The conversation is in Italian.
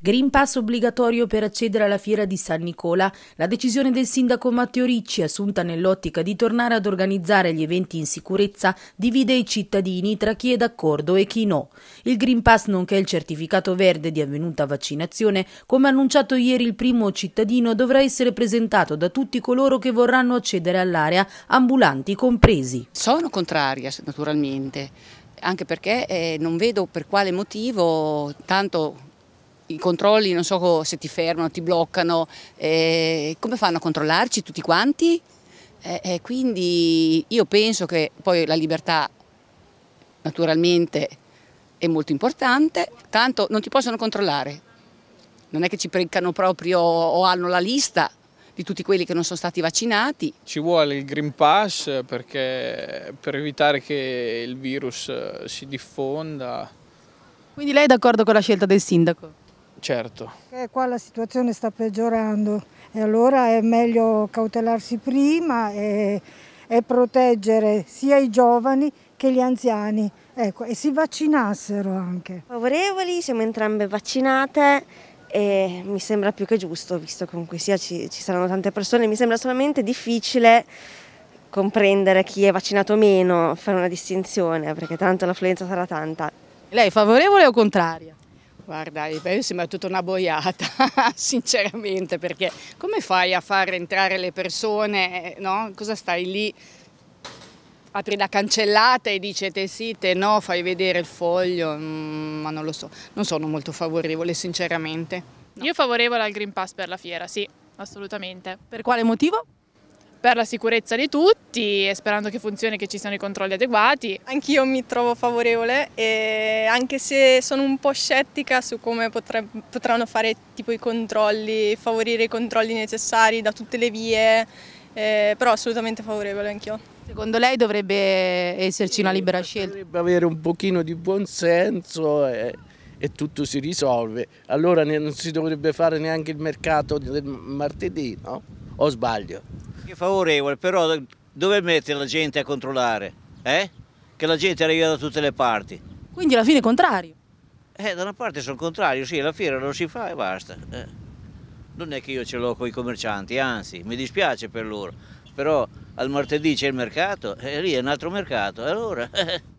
Green Pass obbligatorio per accedere alla fiera di San Nicola. La decisione del sindaco Matteo Ricci, assunta nell'ottica di tornare ad organizzare gli eventi in sicurezza, divide i cittadini tra chi è d'accordo e chi no. Il Green Pass, nonché il certificato verde di avvenuta vaccinazione, come annunciato ieri il primo cittadino, dovrà essere presentato da tutti coloro che vorranno accedere all'area, ambulanti compresi. Sono contraria, naturalmente, anche perché eh, non vedo per quale motivo tanto i controlli, non so se ti fermano, ti bloccano, eh, come fanno a controllarci tutti quanti? Eh, eh, quindi io penso che poi la libertà naturalmente è molto importante, tanto non ti possono controllare, non è che ci preccano proprio o hanno la lista di tutti quelli che non sono stati vaccinati. Ci vuole il Green Pass perché, per evitare che il virus eh, si diffonda. Quindi lei è d'accordo con la scelta del sindaco? certo. E eh, qua la situazione sta peggiorando e allora è meglio cautelarsi prima e, e proteggere sia i giovani che gli anziani ecco, e si vaccinassero anche. Favorevoli, siamo entrambe vaccinate e mi sembra più che giusto, visto che comunque sia ci, ci saranno tante persone, mi sembra solamente difficile comprendere chi è vaccinato o meno, fare una distinzione, perché tanto l'affluenza sarà tanta. Lei è favorevole o contraria? Guarda, io sembra tutta una boiata, sinceramente, perché come fai a far entrare le persone, eh, no? Cosa stai lì? Apri la cancellata e dici te sì, te no, fai vedere il foglio, mm, ma non lo so. Non sono molto favorevole, sinceramente. No. Io favorevole al Green Pass per la fiera, sì, assolutamente. Per quale motivo? per la sicurezza di tutti e sperando che funzioni e che ci siano i controlli adeguati. Anch'io mi trovo favorevole anche se sono un po' scettica su come potranno fare tipo, i controlli, favorire i controlli necessari da tutte le vie, eh, però assolutamente favorevole anch'io. Secondo lei dovrebbe esserci una libera scelta? Dovrebbe avere un pochino di buonsenso e, e tutto si risolve. Allora non si dovrebbe fare neanche il mercato del martedì, no? O sbaglio? Che favorevole, però dove mette la gente a controllare? Eh? Che la gente arriva da tutte le parti. Quindi alla fine è contrario. Eh, da una parte sono contrario, sì, la fiera non si fa e basta. Eh. Non è che io ce l'ho con i commercianti, anzi, mi dispiace per loro. Però al martedì c'è il mercato e lì è un altro mercato, allora...